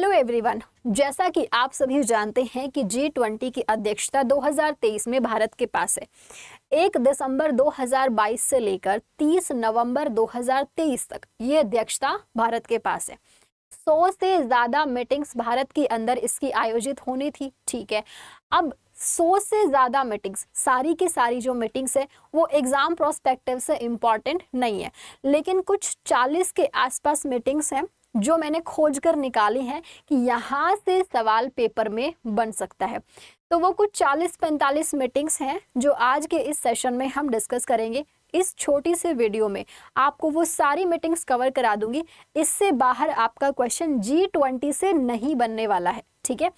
hello everyone जैसा कि आप सभी जानते हैं कि जी ट्वेंटी की अध्यक्षता 2023 में भारत के पास है एक दिसंबर 2022 से लेकर 30 नवंबर 2023 तक ये अध्यक्षता भारत के पास है सौ से ज़्यादा मीटिंग्स भारत के अंदर इसकी आयोजित होनी थी ठीक है अब सौ से ज़्यादा मीटिंग्स सारी की सारी जो मीटिंग्स है वो एग्ज़ाम प्रोस्पेक्टिव से इम्पॉर्टेंट नहीं है लेकिन कुछ चालीस के आसपास मीटिंग्स हैं जो मैंने खोज कर निकाले हैं कि यहाँ से सवाल पेपर में बन सकता है तो वो कुछ 40-45 मीटिंग्स हैं जो आज के इस सेशन में हम डिस्कस करेंगे इस छोटी से वीडियो में आपको वो सारी मीटिंग्स कवर करा दूंगी इससे बाहर आपका क्वेश्चन जी ट्वेंटी से नहीं बनने वाला है ठीक है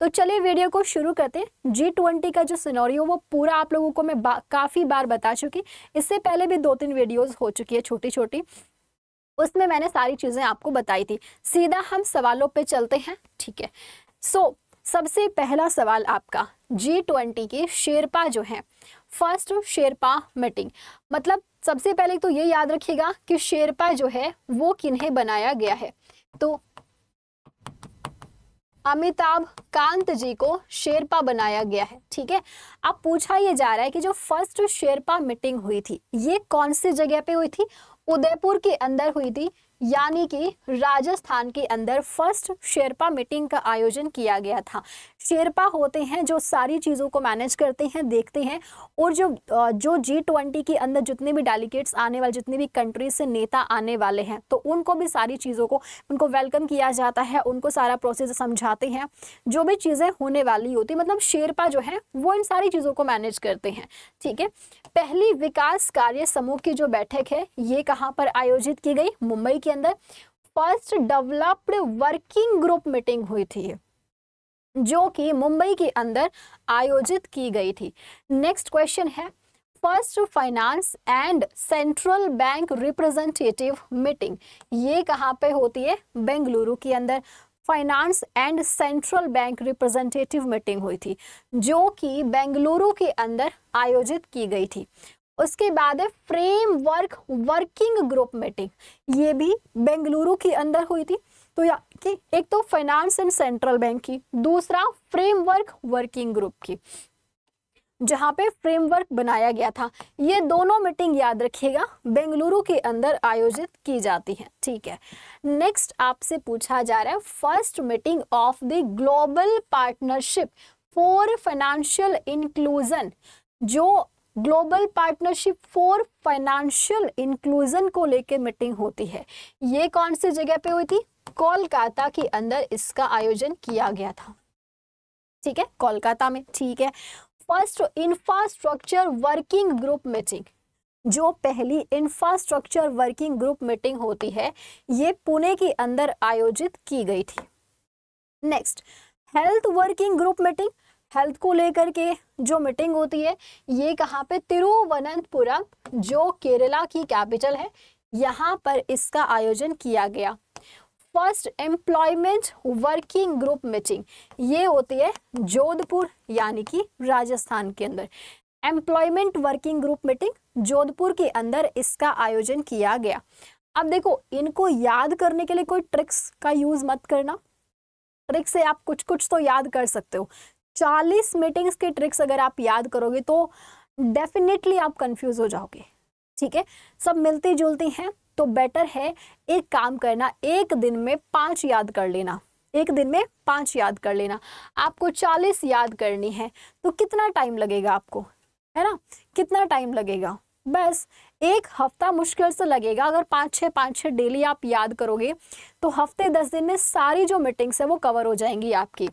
तो चलिए वीडियो को शुरू करते हैं जी ट्वेंटी का जो सिनोरियो वो पूरा आप लोगों को मैं बा, काफ़ी बार बता चुकी इससे पहले भी दो तीन वीडियोस हो चुकी है छोटी छोटी उसमें मैंने सारी चीज़ें आपको बताई थी सीधा हम सवालों पे चलते हैं ठीक है सो so, सबसे पहला सवाल आपका जी ट्वेंटी की शेरपा जो है फर्स्ट शेरपा मीटिंग मतलब सबसे पहले तो ये याद रखिएगा कि शेरपा जो है वो किन्हें बनाया गया है तो अमिताभ कांत जी को शेरपा बनाया गया है ठीक है अब पूछा ये जा रहा है कि जो फर्स्ट शेरपा मीटिंग हुई थी ये कौन सी जगह पे हुई थी उदयपुर के अंदर हुई थी यानी कि राजस्थान के अंदर फर्स्ट शेरपा मीटिंग का आयोजन किया गया था शेरपा होते हैं जो सारी चीज़ों को मैनेज करते हैं देखते हैं और जो जो जी ट्वेंटी के अंदर जितने भी डेलीगेट्स आने वाले जितने भी कंट्रीज से नेता आने वाले हैं तो उनको भी सारी चीज़ों को उनको वेलकम किया जाता है उनको सारा प्रोसेस समझाते हैं जो भी चीज़ें होने वाली होती मतलब शेरपा जो है वो इन सारी चीज़ों को मैनेज करते हैं ठीक है पहली विकास कार्य समूह की जो बैठक है ये कहाँ पर आयोजित की गई मुंबई के अंदर first developed working group meeting हुई थी जो कि मुंबई के अंदर आयोजित की गई थी नेक्स्ट क्वेश्चन है first finance and central bank representative meeting ये कहाँ पे होती है बेंगलुरु के अंदर finance and central bank representative meeting हुई थी जो कि बेंगलुरु के अंदर आयोजित की गई थी उसके बाद है फ्रेमवर्क वर्किंग ग्रुप मीटिंग ये भी बेंगलुरु के अंदर हुई थी तो या कि एक तो फाइनेंस एंड सेंट्रल बैंक की दूसरा फ्रेमवर्क वर्किंग ग्रुप की जहां पे फ्रेमवर्क बनाया गया था ये दोनों मीटिंग याद रखिएगा बेंगलुरु के अंदर आयोजित की जाती है ठीक है नेक्स्ट आपसे पूछा जा रहा है first meeting of the global partnership for financial inclusion जो global partnership for financial inclusion को लेकर मीटिंग होती है ये कौन सी जगह पे हुई थी कोलकाता के अंदर इसका आयोजन किया गया था ठीक है कोलकाता में ठीक है first infrastructure working group meeting जो पहली इंफ्रास्ट्रक्चर वर्किंग ग्रुप मीटिंग होती है ये पुणे के अंदर आयोजित की गई थी next health working group meeting health को लेकर के जो मीटिंग होती है ये कहाँ पे तिरुवनंतपुरम जो केरला की कैपिटल है यहाँ पर इसका आयोजन किया गया first employment working group meeting ये होती है जोधपुर यानी कि राजस्थान के अंदर employment working group meeting Jodhpur के अंदर इसका आयोजन किया गया अब देखो इनको याद करने के लिए कोई ट्रिक्स का यूज मत करना ट्रिक से आप कुछ कुछ तो याद कर सकते हो चालीस मीटिंग्स के ट्रिक्स अगर आप याद करोगे तो डेफिनेटली आप कंफ्यूज हो जाओगे ठीक है सब मिलती जुलती हैं तो बेटर है एक काम करना एक दिन में पांच याद कर लेना एक दिन में पांच याद कर लेना आपको चालीस याद करनी है तो कितना टाइम लगेगा आपको है ना कितना टाइम लगेगा बस एक हफ्ता मुश्किल से लगेगा अगर पाँच छः पाँच छः डेली आप याद करोगे तो हफ्ते दस दिन में सारी जो मीटिंग्स है वो कवर हो जाएंगी आपकी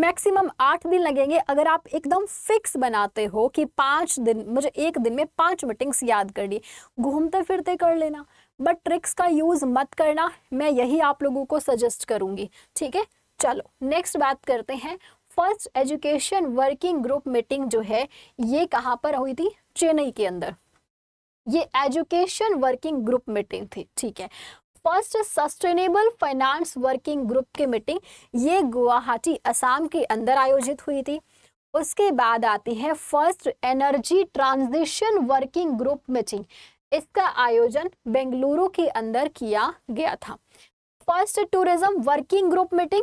मैक्सिमम आठ दिन लगेंगे अगर आप एकदम फिक्स बनाते हो कि पाँच दिन मुझे एक दिन में पाँच मीटिंग्स याद कर ली घूमते फिरते कर लेना बट ट्रिक्स का यूज़ मत करना मैं यही आप लोगों को सजेस्ट करूँगी ठीक है चलो नेक्स्ट बात करते हैं first education working group meeting जो है ये कहाँ पर हुई थी चेन्नई के अंदर ये एजुकेशन वर्किंग ग्रुप मीटिंग थी ठीक है first sustainable finance working group की मीटिंग ये गुवाहाटी असम के अंदर आयोजित हुई थी उसके बाद आती है first energy transition working group meeting इसका आयोजन बेंगलुरु के अंदर किया गया था first tourism working group meeting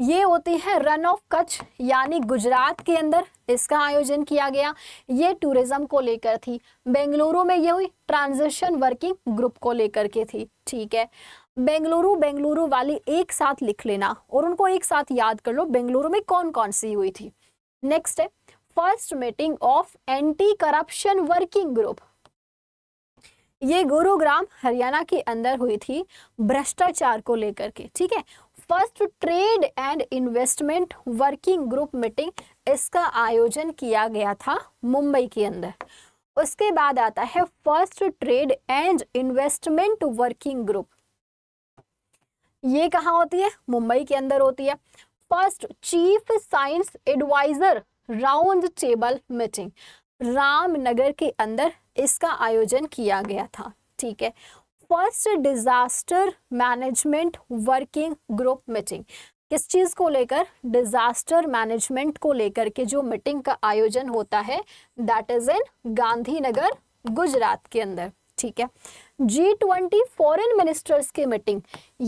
ये होती है रन ऑफ कच्छ यानी गुजरात के अंदर इसका आयोजन किया गया ये टूरिज्म को लेकर थी बेंगलुरु में ये हुई ट्रांजिशन वर्किंग ग्रुप को लेकर के थी ठीक है बेंगलुरु बेंगलुरु वाली एक साथ लिख लेना और उनको एक साथ याद कर लो बेंगलुरु में कौन कौन सी हुई थी नेक्स्ट है first meeting of anti corruption working group ये गुरुग्राम हरियाणा के अंदर हुई थी भ्रष्टाचार को लेकर के ठीक है first trade and investment working group meeting इसका आयोजन किया गया था मुंबई के अंदर उसके बाद आता है first trade and investment working group ये कहाँ होती है मुंबई के अंदर होती है first chief science advisor round table meeting Ramnagar के अंदर इसका आयोजन किया गया था ठीक है first disaster management working group meeting किस चीज को लेकर डिजास्टर मैनेजमेंट को लेकर के जो मीटिंग का आयोजन होता है that is in Gandhinagar Gujarat के अंदर ठीक है जी ट्वेंटी फॉरन मिनिस्टर्स की मीटिंग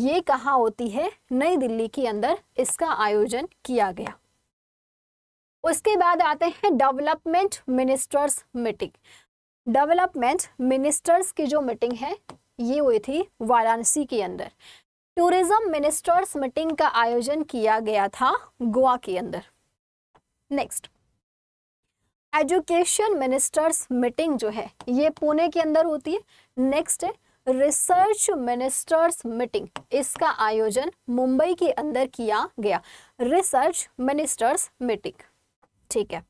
ये कहाँ होती है नई दिल्ली के अंदर इसका आयोजन किया गया उसके बाद आते हैं development ministers meeting development ministers की जो मीटिंग है ये हुई थी वाराणसी के अंदर टूरिज्म मिनिस्टर्स मीटिंग का आयोजन किया गया था गोवा के अंदर नेक्स्ट एजुकेशन मिनिस्टर्स मीटिंग जो है ये पुणे के अंदर होती है नेक्स्ट है रिसर्च मिनिस्टर्स मीटिंग इसका आयोजन मुंबई के अंदर किया गया रिसर्च मिनिस्टर्स मीटिंग ठीक है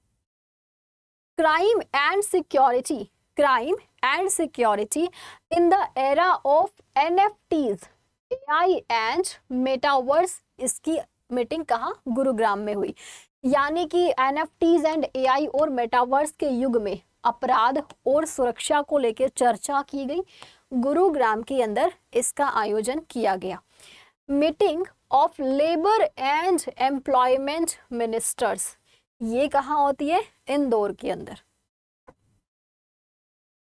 crime and security crime and security in the era of NFTs, AI and metaverse इसकी मीटिंग कहाँ गुरुग्राम में हुई यानी कि एन एंड एआई और मेटावर्स के युग में अपराध और सुरक्षा को लेकर चर्चा की गई गुरुग्राम के अंदर इसका आयोजन किया गया meeting of labour and employment ministers ये कहाँ होती है इंदौर के अंदर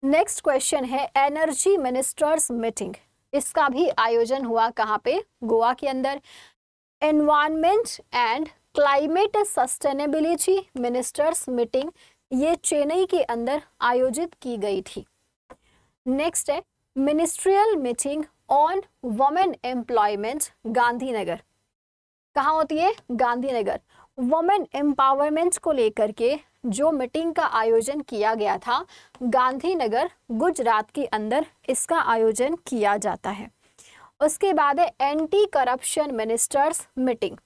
नेक्स्ट क्वेश्चन है एनर्जी मिनिस्टर्स मीटिंग इसका भी आयोजन हुआ कहाँ पे गोवा के अंदर environment and climate sustainability ministers meeting ये चेन्नई के अंदर आयोजित की गई थी नेक्स्ट है ministerial meeting on women employment Gandhinagar कहाँ होती है गांधीनगर वमेन एम्पावरमेंट को लेकर के जो मीटिंग का आयोजन किया गया था गांधीनगर गुजरात के अंदर इसका आयोजन किया जाता है उसके बाद है anti corruption ministers meeting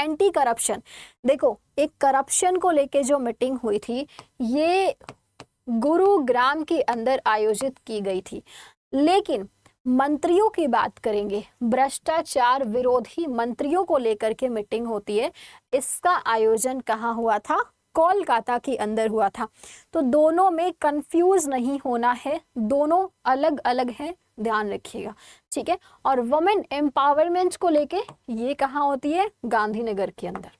anti corruption देखो एक करप्शन को लेके जो मीटिंग हुई थी ये गुरुग्राम के अंदर आयोजित की गई थी लेकिन मंत्रियों की बात करेंगे भ्रष्टाचार विरोधी मंत्रियों को लेकर के मीटिंग होती है इसका आयोजन कहाँ हुआ था कोलकाता के अंदर हुआ था तो दोनों में कंफ्यूज नहीं होना है दोनों अलग अलग हैं ध्यान रखिएगा ठीक है और वुमेन एम्पावरमेंट को लेके ये कहाँ होती है गांधीनगर के अंदर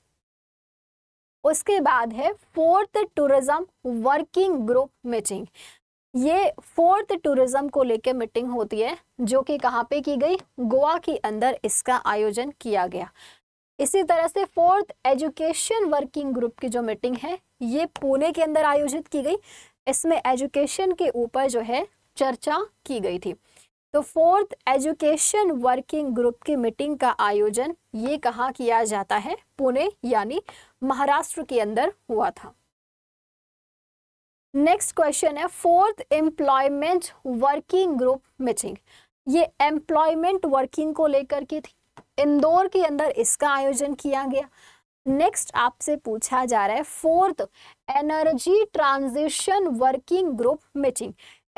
उसके बाद है fourth tourism working group meeting ये फोर्थ टूरिज्म को लेके मीटिंग होती है जो कि कहाँ पे की गई गोवा के अंदर इसका आयोजन किया गया इसी तरह से फोर्थ एजुकेशन वर्किंग ग्रुप की जो मीटिंग है ये पुणे के अंदर आयोजित की गई इसमें एजुकेशन के ऊपर जो है चर्चा की गई थी तो फोर्थ एजुकेशन वर्किंग ग्रुप की मीटिंग का आयोजन ये कहाँ किया जाता है पुणे यानी महाराष्ट्र के अंदर हुआ था नेक्स्ट क्वेश्चन है fourth employment working group meeting ये एम्प्लॉयमेंट वर्किंग को लेकर की थी इंदौर के अंदर इसका आयोजन किया गया नेक्स्ट आपसे पूछा जा रहा है fourth energy transition working group meeting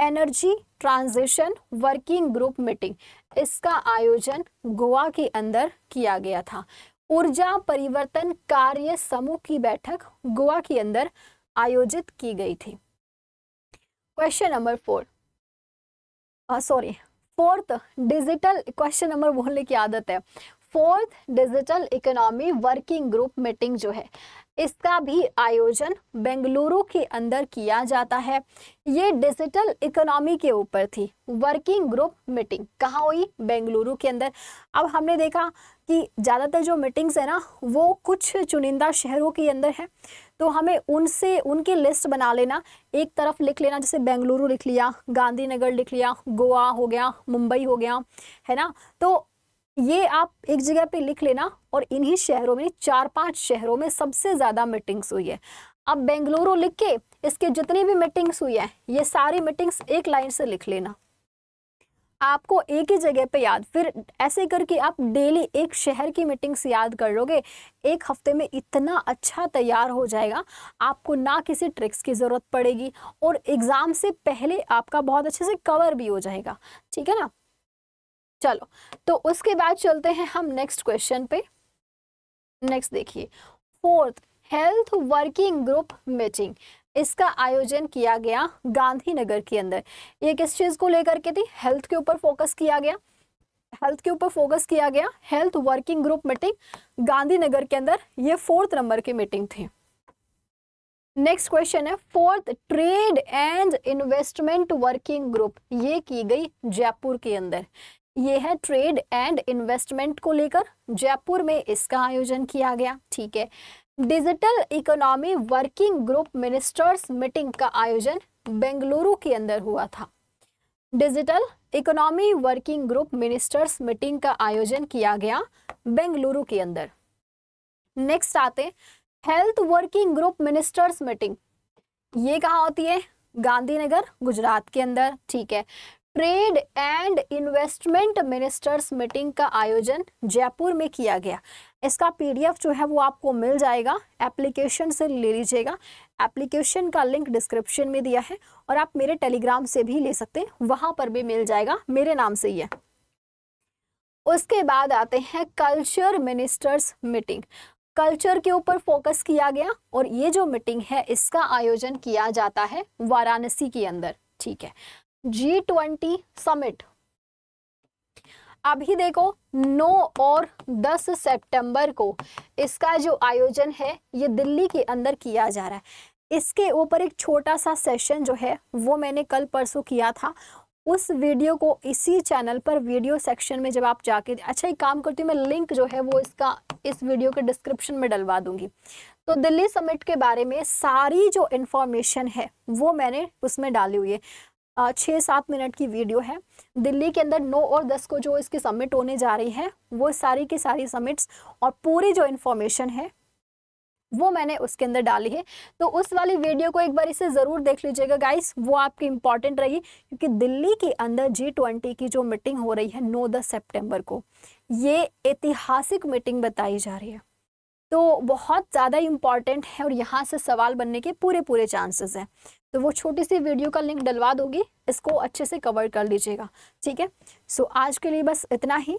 energy transition working group meeting इसका आयोजन गोवा के अंदर किया गया था ऊर्जा परिवर्तन कार्य समूह की बैठक गोवा के अंदर आयोजित की गई थी question number four sorry fourth digital question number बोलने की आदत है fourth digital economy working group meeting जो है इसका भी आयोजन बेंगलुरु के अंदर किया जाता है ये डिजिटल इकोनॉमी के ऊपर थी वर्किंग ग्रुप मीटिंग कहाँ हुई बेंगलुरु के अंदर अब हमने देखा कि ज़्यादातर जो मीटिंग्स है ना वो कुछ चुनिंदा शहरों के अंदर है तो हमें उनसे उनकी लिस्ट बना लेना एक तरफ लिख लेना जैसे बेंगलुरु लिख लिया गांधीनगर लिख लिया गोवा हो गया मुंबई हो गया है ना तो ये आप एक जगह पे लिख लेना और इन्हीं शहरों में चार पांच शहरों में सबसे ज़्यादा मीटिंग्स हुई है अब बेंगलुरु लिख के इसके जितनी भी मीटिंग्स हुई है ये सारी मीटिंग्स एक लाइन से लिख लेना आपको एक ही जगह पे याद फिर ऐसे करके आप डेली एक शहर की मीटिंग्स याद कर लोगे एक हफ्ते में इतना अच्छा तैयार हो जाएगा आपको ना किसी ट्रिक्स की ज़रूरत पड़ेगी और एग्ज़ाम से पहले आपका बहुत अच्छे से कवर भी हो जाएगा ठीक है ना चलो तो उसके बाद चलते हैं हम नेक्स्ट क्वेश्चन पे नेक्स्ट देखिए fourth health working group meeting इसका आयोजन किया गया गांधीनगर के अंदर ये किस चीज़ को लेकर के थी हेल्थ के ऊपर फोकस किया गया हेल्थ के ऊपर फोकस किया गया health working group meeting Gandhinagar के अंदर ये फोर्थ नंबर की मीटिंग थी नेक्स्ट क्वेश्चन है fourth trade and investment working group ये की गई जयपुर के अंदर ये है ट्रेड एंड इन्वेस्टमेंट को लेकर जयपुर में इसका आयोजन किया गया ठीक है digital economy working group ministers meeting का आयोजन बेंगलुरु के अंदर हुआ था digital economy working group ministers meeting का आयोजन किया गया बेंगलुरु के अंदर नेक्स्ट आते health working group ministers meeting ये कहाँ होती है गांधीनगर गुजरात के अंदर ठीक है trade and investment ministers meeting का आयोजन जयपुर में किया गया इसका पीडीएफ जो है वो आपको मिल जाएगा एप्लीकेशन से ले लीजिएगा एप्लीकेशन का लिंक डिस्क्रिप्शन में दिया है और आप मेरे टेलीग्राम से भी ले सकते हैं वहां पर भी मिल जाएगा मेरे नाम से ये उसके बाद आते हैं कल्चर मिनिस्टर्स मीटिंग कल्चर के ऊपर फोकस किया गया और ये जो मीटिंग है इसका आयोजन किया जाता है वाराणसी के अंदर ठीक है जी ट्वेंटी समिट अभी देखो 9 और 10 सितंबर को इसका जो आयोजन है ये दिल्ली के अंदर किया जा रहा है इसके ऊपर एक छोटा सा सेशन जो है वो मैंने कल परसों किया था उस वीडियो को इसी चैनल पर वीडियो सेक्शन में जब आप जाके अच्छा एक काम करती हूँ मैं लिंक जो है वो इसका इस वीडियो के डिस्क्रिप्शन में डलवा दूंगी तो दिल्ली समिट के बारे में सारी जो इन्फॉर्मेशन है वो मैंने उसमें डाली हुई है छः सात मिनट की वीडियो है दिल्ली के अंदर नौ और दस को जो इसकी सबमिट होने जा रही है वो सारी की सारी सबमिट्स और पूरी जो इन्फॉर्मेशन है वो मैंने उसके अंदर डाली है तो उस वाली वीडियो को एक बार इसे ज़रूर देख लीजिएगा गाइस वो आपकी इंपॉर्टेंट रही क्योंकि दिल्ली के अंदर जी ट्वेंटी की जो मीटिंग हो रही है नौ दस सेप्टेम्बर को ये ऐतिहासिक मीटिंग बताई जा रही है तो बहुत ज़्यादा इम्पॉर्टेंट है और यहाँ से सवाल बनने के पूरे पूरे चांसेस हैं तो वो छोटी सी वीडियो का लिंक डलवा दोगी इसको अच्छे से कवर कर लीजिएगा ठीक है सो आज के लिए बस इतना ही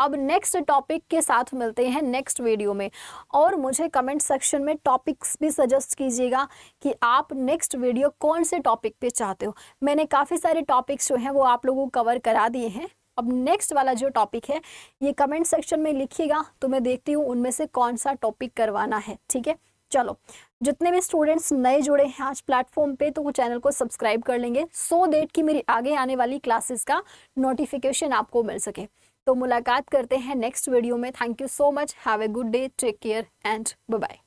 अब नेक्स्ट टॉपिक के साथ मिलते हैं नेक्स्ट वीडियो में और मुझे कमेंट सेक्शन में टॉपिक्स भी सजेस्ट कीजिएगा कि आप नेक्स्ट वीडियो कौन से टॉपिक पे चाहते हो मैंने काफ़ी सारे टॉपिक्स जो हैं वो आप लोगों को कवर करा दिए हैं अब नेक्स्ट वाला जो टॉपिक है ये कमेंट सेक्शन में लिखिएगा तो मैं देखती हूँ उनमें से कौन सा टॉपिक करवाना है ठीक है चलो जितने भी स्टूडेंट्स नए जुड़े हैं आज प्लेटफॉर्म पे तो वो चैनल को सब्सक्राइब कर लेंगे सो so देट की मेरी आगे आने वाली क्लासेस का नोटिफिकेशन आपको मिल सके तो मुलाकात करते हैं नेक्स्ट वीडियो में thank you so much have a good day take care and bye